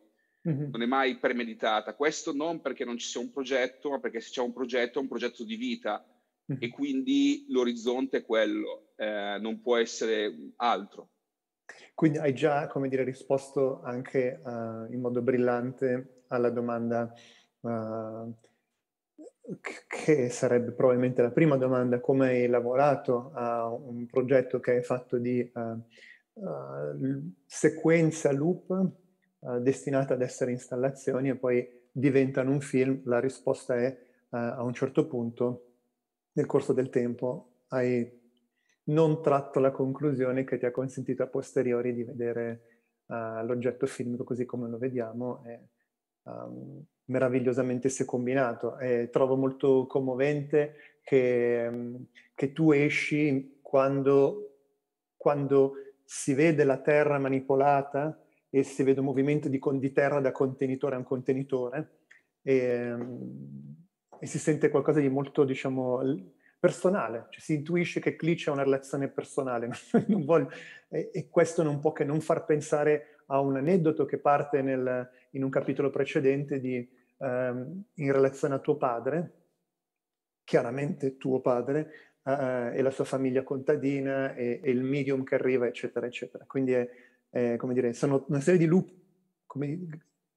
Mm-hmm. Non è mai premeditata. Questo non perché non ci sia un progetto, ma perché se c'è un progetto è un progetto di vita mm-hmm. e quindi l'orizzonte è quello, eh, non può essere altro. Quindi hai già, come dire, risposto anche uh, in modo brillante alla domanda uh, che sarebbe probabilmente la prima domanda, come hai lavorato a un progetto che è fatto di uh, sequenza loop eh, destinate ad essere installazioni e poi diventano un film, la risposta è eh, a un certo punto, nel corso del tempo, hai non tratto la conclusione che ti ha consentito a posteriori di vedere uh, l'oggetto filmico così come lo vediamo, è um, meravigliosamente se combinato. E trovo molto commovente che, um, che tu esci quando, quando, si vede la terra manipolata e si vede un movimento di, di terra da contenitore a un contenitore e, ehm, e, si sente qualcosa di molto, diciamo, personale, cioè si intuisce che lì c'è una relazione personale voglio, e, e, questo non può che non far pensare a un aneddoto che parte nel, in un capitolo precedente di, um, in relazione a tuo padre, chiaramente tuo padre, uh, e la sua famiglia contadina e, e, il medium che arriva, eccetera, eccetera. Quindi è, eh, come dire, sono una serie di loop come,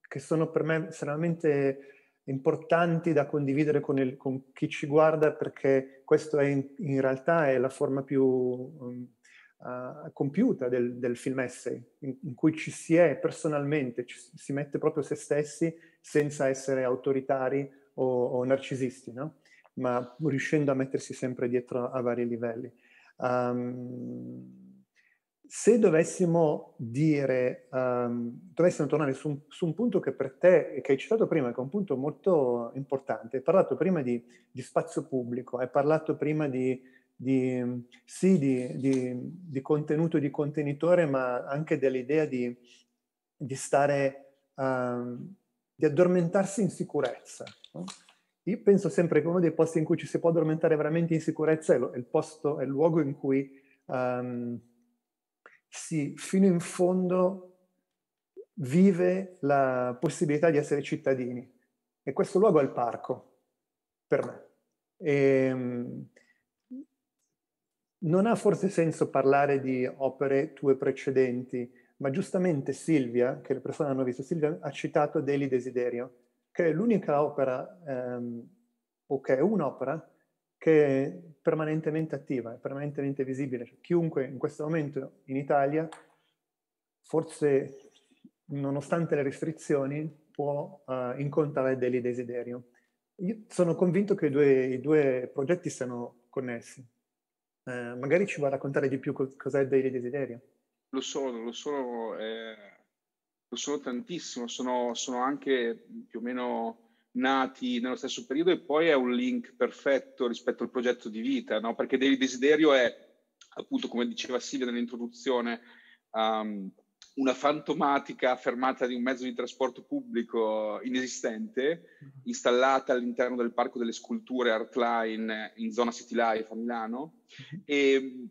che sono per me estremamente importanti da condividere con, il, con chi ci guarda perché questo è in, in realtà è la forma più um, uh, compiuta del, del, film essay, in, in, cui ci si è personalmente, ci, si mette proprio se stessi senza essere autoritari o, o narcisisti, no? ma riuscendo a mettersi sempre dietro a vari livelli. Um, se dovessimo dire, um, dovessimo tornare su un, su un, punto che per te, che hai citato prima, che è un punto molto importante, hai parlato prima di, di spazio pubblico, hai parlato prima di, di sì, di, di, contenuto, di contenitore, ma anche dell'idea di, stare, um, di addormentarsi in sicurezza. No? Io penso sempre che uno dei posti in cui ci si può addormentare veramente in sicurezza è, lo, è il posto, è il luogo in cui... Um, si fino in fondo vive la possibilità di essere cittadini. E questo luogo è il parco, per me. E, ehm, non ha forse senso parlare di opere tue precedenti, ma giustamente Silvia, che le persone hanno visto, Silvia ha citato Deli Desiderio, che è l'unica opera, ehm, o che è un'opera, che permanentemente attiva, è permanentemente visibile. Cioè, chiunque in questo momento in Italia, forse nonostante le restrizioni, può uh, incontrare Daily desiderio. Io sono convinto che i due, i due progetti siano connessi. Eh, magari ci vuoi raccontare di più co- cos'è Daily Desiderio. Lo sono, lo sono, eh, lo sono tantissimo. Sono, sono, anche più o meno nati nello stesso periodo e poi è un link perfetto rispetto al progetto di vita, no? perché il desiderio è, appunto, come diceva Silvia nell'introduzione, um, una fantomatica fermata di un mezzo di trasporto pubblico inesistente, mm-hmm. installata all'interno del Parco delle Sculture Artline in zona City Life a Milano, mm-hmm. e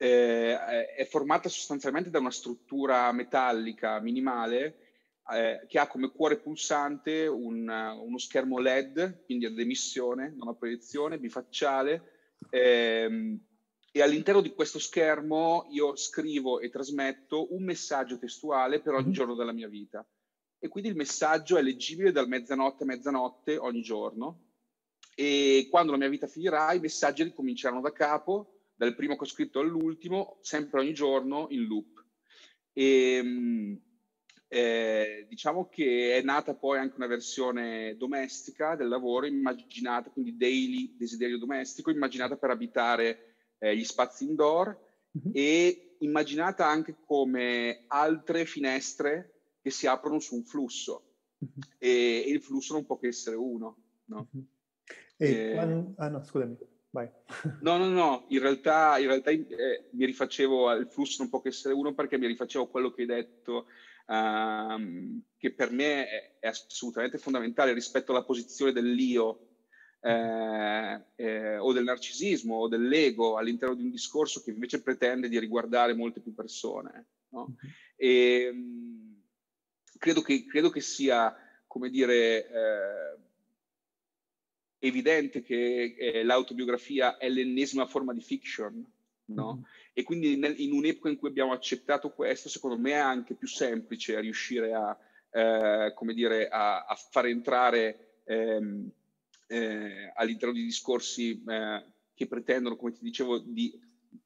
eh, è formata sostanzialmente da una struttura metallica minimale eh, che ha come cuore pulsante un, eh, uno schermo LED, quindi ad emissione, non a proiezione, bifacciale. Ehm, e all'interno di questo schermo io scrivo e trasmetto un messaggio testuale per ogni mhm. giorno della mia vita. E quindi il messaggio è leggibile dal mezzanotte a mezzanotte ogni giorno. E quando la mia vita finirà, i messaggi ricominceranno da capo, dal primo che ho scritto all'ultimo, sempre ogni giorno in loop. E, ehm, eh, diciamo che è nata poi anche una versione domestica del lavoro, immaginata, quindi daily desiderio domestico, immaginata per abitare eh, gli spazi indoor mm-hmm. e immaginata anche come altre finestre che si aprono su un flusso mm-hmm. e, e, il flusso non può che essere uno. No? Mm-hmm. E, eh, quando... Ah no, scusami. no, no, no, in realtà, in realtà eh, mi rifacevo al flusso non può che essere uno perché mi rifacevo quello che hai detto ehm, che per me è, è, assolutamente fondamentale rispetto alla posizione dell'io eh, eh, o del narcisismo o dell'ego all'interno di un discorso che invece pretende di riguardare molte più persone. No? Mm-hmm. E, mm, credo, che, credo, che, sia, come dire, eh, evidente che eh, l'autobiografia è l'ennesima forma di fiction. No? Mm-hmm. E quindi in un'epoca in cui abbiamo accettato questo, secondo me è anche più semplice riuscire a, eh, come dire, a, a far entrare ehm, eh, all'interno di discorsi eh, che pretendono, come ti dicevo, di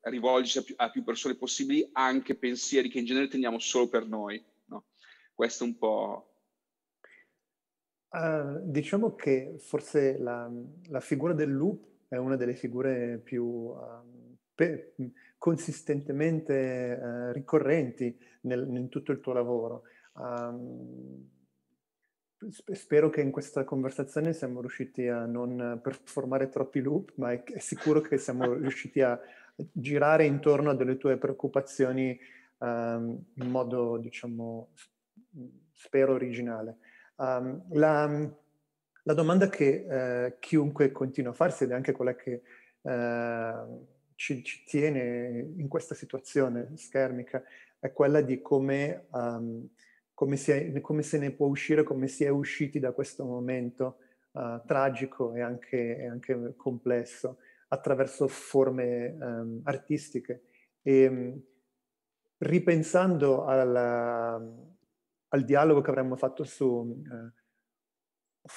rivolgersi a più, a più, persone possibili, anche pensieri che in genere teniamo solo per noi. No? Questo è un po'... Uh, diciamo che forse la, la, figura del loop è una delle figure più... Um, pe- consistentemente eh, ricorrenti nel, in tutto il tuo lavoro. Um, spero che in questa conversazione siamo riusciti a non performare troppi loop, ma è, è sicuro che siamo riusciti a girare intorno a delle tue preoccupazioni um, in modo, diciamo, spero originale. Um, la, la, domanda che eh, chiunque continua a farsi ed è anche quella che eh, ci, ci, tiene in questa situazione schermica è quella di come, um, come, si è, come, se ne può uscire, come si è usciti da questo momento uh, tragico e anche, e anche, complesso attraverso forme um, artistiche. E, um, ripensando alla, al dialogo che avremmo fatto su uh, eh,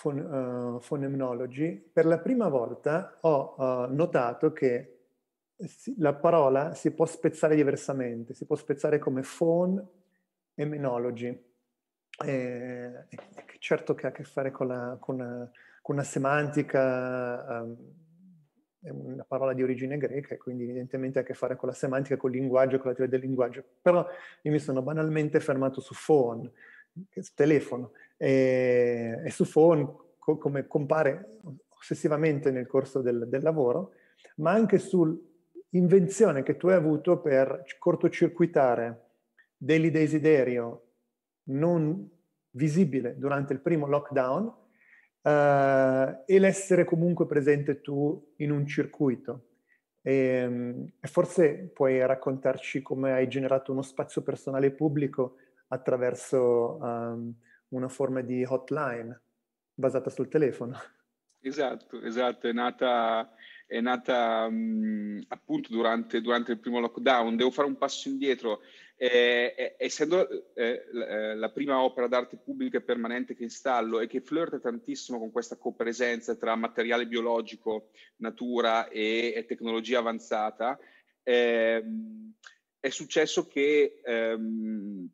phon, uh, eh, Phonemnology, per la prima volta ho notato che la parola si può spezzare diversamente, si può spezzare come phone e menology, eh, certo che ha a che fare con, la, con, una, con una, semantica, um, è una parola di origine greca, e quindi evidentemente ha a che fare con la semantica, con il linguaggio, con la teoria del linguaggio, però io mi sono banalmente fermato su phone, telefono, e, e su phone co- come compare ossessivamente nel corso del, del lavoro, ma anche sul invenzione che tu hai avuto per cortocircuitare Daily desiderio non visibile durante il primo lockdown eh, e l'essere comunque presente tu in un circuito. E, ehm, e forse puoi raccontarci come hai generato uno spazio personale pubblico attraverso um, una forma di hotline basata sul telefono. Esatto, esatto, è nata è nata mh, mm, appunto durante, durante, il primo lockdown. Devo fare un passo indietro. Eh, eh, essendo eh, eh, la, prima opera d'arte pubblica e permanente che installo e che flirta tantissimo con questa copresenza tra materiale biologico, natura e, e tecnologia avanzata, ehm, è successo che ehm,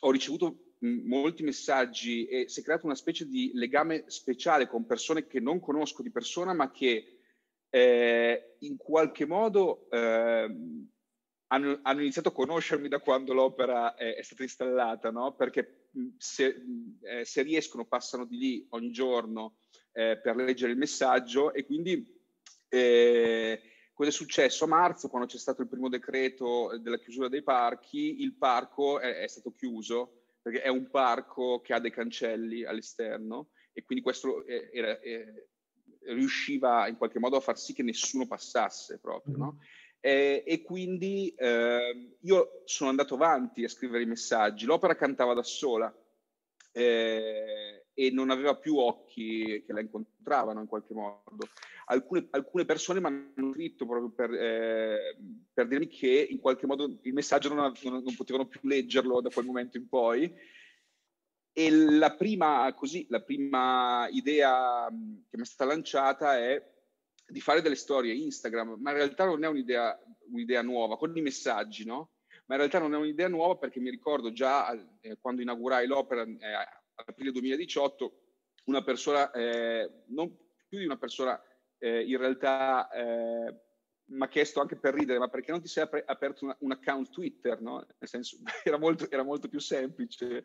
ho ricevuto molti messaggi e si è creato una specie di legame speciale con persone che non conosco di persona ma che eh, in qualche modo eh, hanno, hanno, iniziato a conoscermi da quando l'opera è, è stata installata, no? perché mm, se, mm, eh, se, riescono passano di lì ogni giorno eh, per leggere il messaggio e quindi eh, cosa è successo? A marzo, quando c'è stato il primo decreto della chiusura dei parchi, il parco è, è stato chiuso perché è un parco che ha dei cancelli all'esterno e quindi questo eh, era, riusciva in qualche modo a far sì che nessuno passasse proprio, mm. no? E, e quindi eh, io sono andato avanti a scrivere i messaggi, l'opera cantava da sola eh, e non aveva più occhi che la incontravano in qualche modo. Alcune, alcune persone mi hanno scritto proprio per, eh, per, dirmi che in qualche modo il messaggio non, non, non potevano più leggerlo da quel momento in poi e la prima, così, la prima idea che mi è stata lanciata è di fare delle storie Instagram, ma in realtà non è un'idea, un'idea nuova, con i messaggi, no? Ma in realtà non è un'idea nuova perché mi ricordo già eh, quando inaugurai l'opera eh, aprile 2018, una persona, eh, non più di una persona eh, in realtà eh, mi ha chiesto anche per ridere, ma perché non ti sei aperto una, un account Twitter? No? Nel senso, era molto, era molto più semplice.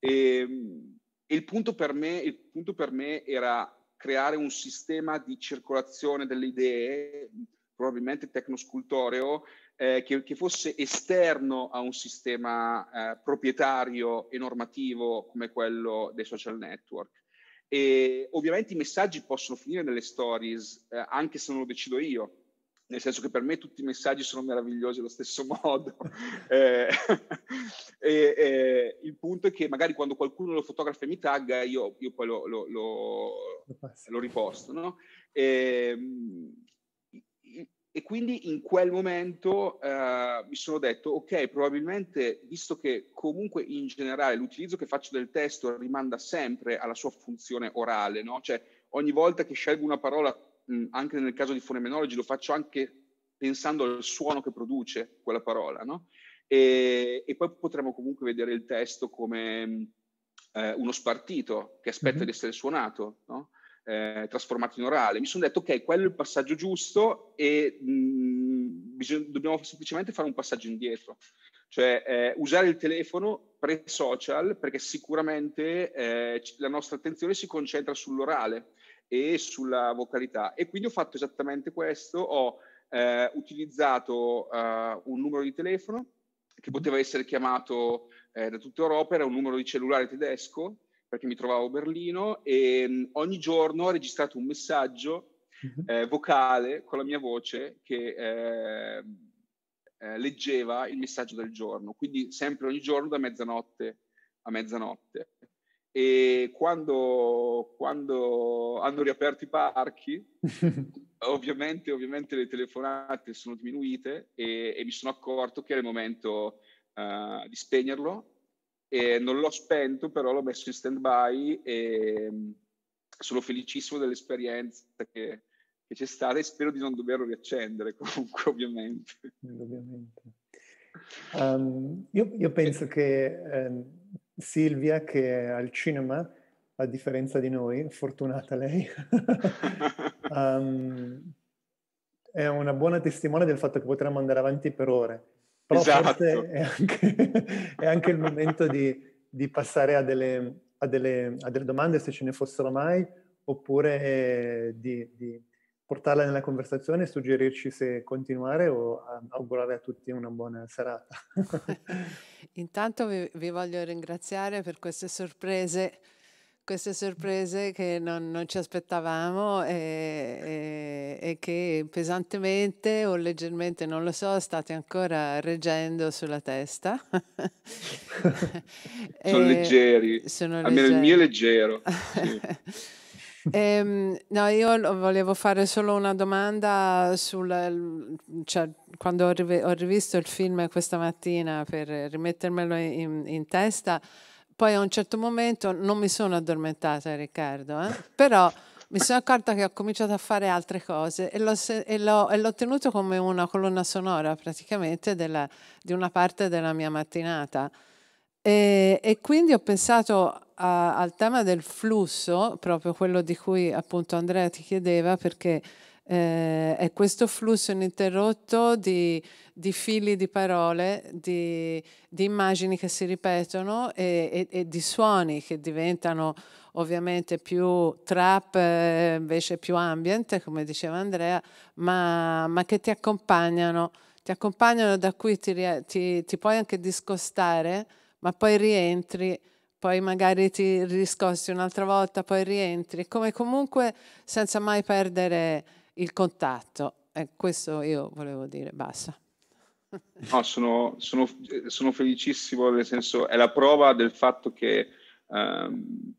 E, ehm, il, punto me, il punto per me era creare un sistema di circolazione delle idee, probabilmente tecnoscultoreo, eh, che, che, fosse esterno a un sistema eh, proprietario e normativo come quello dei social network. E ovviamente i messaggi possono finire nelle stories, eh, anche se non lo decido io nel senso che per me tutti i messaggi sono meravigliosi allo stesso modo. eh, e, e, il punto è che magari quando qualcuno lo fotografa e mi tagga, io, io poi lo, lo, lo, lo riposto. No? E, ehm, e, quindi in quel momento eh, mi sono detto, ok, probabilmente, visto che comunque in generale l'utilizzo che faccio del testo rimanda sempre alla sua funzione orale, no? cioè ogni volta che scelgo una parola anche nel caso di phoneminology, lo faccio anche pensando al suono che produce quella parola, no? E, e poi potremmo comunque vedere il testo come eh, uno spartito che aspetta mm-hmm. di essere suonato, no? eh, trasformato in orale. Mi sono detto, ok, quello è il passaggio giusto e mh, bisog- dobbiamo semplicemente fare un passaggio indietro. Cioè eh, usare il telefono pre-social perché sicuramente eh, la nostra attenzione si concentra sull'orale e sulla vocalità. E quindi ho fatto esattamente questo, ho eh, utilizzato eh, un numero di telefono che poteva essere chiamato eh, da tutta Europa, era un numero di cellulare tedesco perché mi trovavo a Berlino e mh, mm, ogni giorno ho registrato un messaggio mhm. eh, vocale con la mia voce che eh, eh, leggeva il messaggio del giorno, quindi sempre ogni giorno da mezzanotte a mezzanotte e quando, quando hanno riaperto i parchi, ovviamente, ovviamente, le telefonate sono diminuite e, e, mi sono accorto che era il momento uh, di spegnerlo. E non l'ho spento, però l'ho messo in stand-by e mm, sono felicissimo dell'esperienza che, che c'è stata e spero di non doverlo riaccendere comunque, ovviamente. ovviamente. Um, io, io, penso che um, Silvia che è al cinema, a differenza di noi, fortunata lei, um, è una buona testimone del fatto che potremmo andare avanti per ore. Però esatto. è anche, è anche, il momento di, di passare a delle, a, delle, a delle, domande, se ce ne fossero mai, oppure di, di portarla nella conversazione e suggerirci se continuare o ehm, augurare a tutti una buona serata. Intanto vi, vi, voglio ringraziare per queste sorprese, queste sorprese che non, non ci aspettavamo e, e, e, che pesantemente o leggermente, non lo so, state ancora reggendo sulla testa. sono leggeri, sono leggeri. almeno il mio è leggero. Sì. Eh, no, io volevo fare solo una domanda sul... Cioè, quando ho, rivisto il film questa mattina per rimettermelo in, in testa, poi a un certo momento non mi sono addormentata, Riccardo, eh? però mi sono accorta che ho cominciato a fare altre cose e l'ho, e l'ho, e l'ho tenuto come una colonna sonora praticamente della, di una parte della mia mattinata. E, e quindi ho pensato a, al tema del flusso, proprio quello di cui appunto Andrea ti chiedeva, perché eh, è questo flusso ininterrotto di, di fili di parole, di, di, immagini che si ripetono e, e, e, di suoni che diventano ovviamente più trap, eh, invece più ambient, come diceva Andrea, ma, ma che ti accompagnano, ti accompagnano da cui ti, ti, ti puoi anche discostare ma poi rientri, poi magari ti riscossi un'altra volta, poi rientri, come comunque senza mai perdere il contatto. Eh, questo io volevo dire, basta. No, sono, sono, sono, felicissimo, nel senso è la prova del fatto che ehm,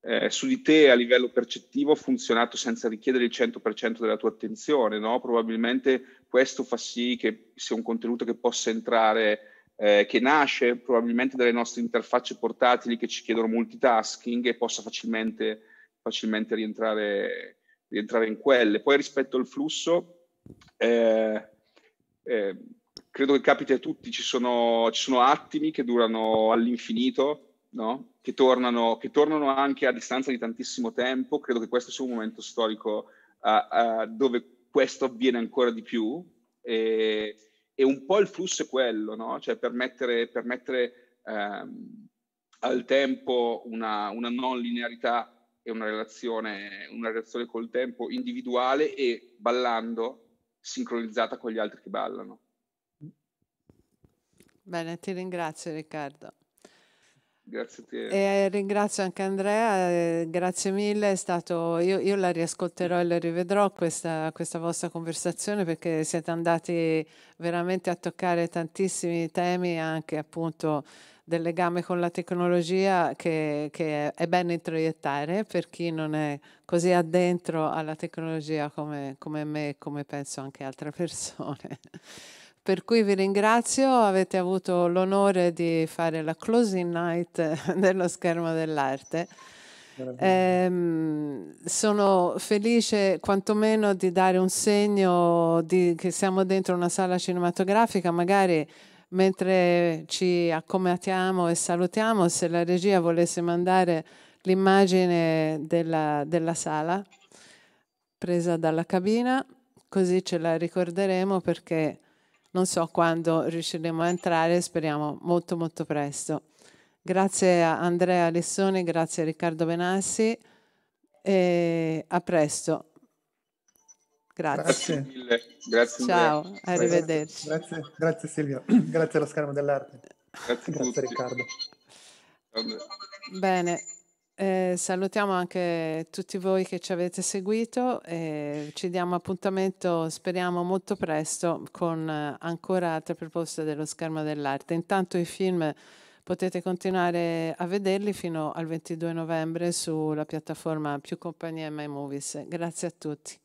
eh, su di te a livello percettivo ha funzionato senza richiedere il 100% della tua attenzione, no? probabilmente questo fa sì che sia un contenuto che possa entrare eh, che nasce probabilmente dalle nostre interfacce portatili che ci chiedono multitasking e possa facilmente, facilmente rientrare, rientrare, in quelle. Poi rispetto al flusso, eh, eh, credo che capiti a tutti, ci sono, ci sono attimi che durano all'infinito, no? che, tornano, che, tornano, anche a distanza di tantissimo tempo, credo che questo sia un momento storico uh, uh, dove questo avviene ancora di più. E, e un po' il flusso è quello, no? cioè permettere, permettere ehm, al tempo una, una, non linearità e una relazione, una relazione col tempo individuale e ballando sincronizzata con gli altri che ballano. Bene, ti ringrazio Riccardo. Grazie a te. E ringrazio anche Andrea, grazie mille, stato, io, io, la riascolterò e la rivedrò questa, questa, vostra conversazione perché siete andati veramente a toccare tantissimi temi anche appunto del legame con la tecnologia che, che è bene introiettare per chi non è così addentro alla tecnologia come, come me e come penso anche altre persone. Per cui vi ringrazio, avete avuto l'onore di fare la closing night dello schermo dell'arte. Eh, sono felice quantomeno di dare un segno di, che siamo dentro una sala cinematografica, magari mentre ci accomatiamo e salutiamo, se la regia volesse mandare l'immagine della, della sala presa dalla cabina, così ce la ricorderemo perché non so quando riusciremo a entrare, speriamo molto molto presto. Grazie a Andrea Alessoni, grazie a Riccardo Benassi e a presto. Grazie. Grazie mille. Grazie Ciao, mille. arrivederci. Grazie, grazie Silvia, grazie allo schermo dell'arte. Grazie, grazie Riccardo. Vabbè. Bene. Eh, salutiamo anche tutti voi che ci avete seguito e ci diamo appuntamento, speriamo molto presto, con eh, ancora altre proposte dello schermo dell'arte. Intanto i film potete continuare a vederli fino al 22 novembre sulla piattaforma Più Compagnia e My Movies. Grazie a tutti.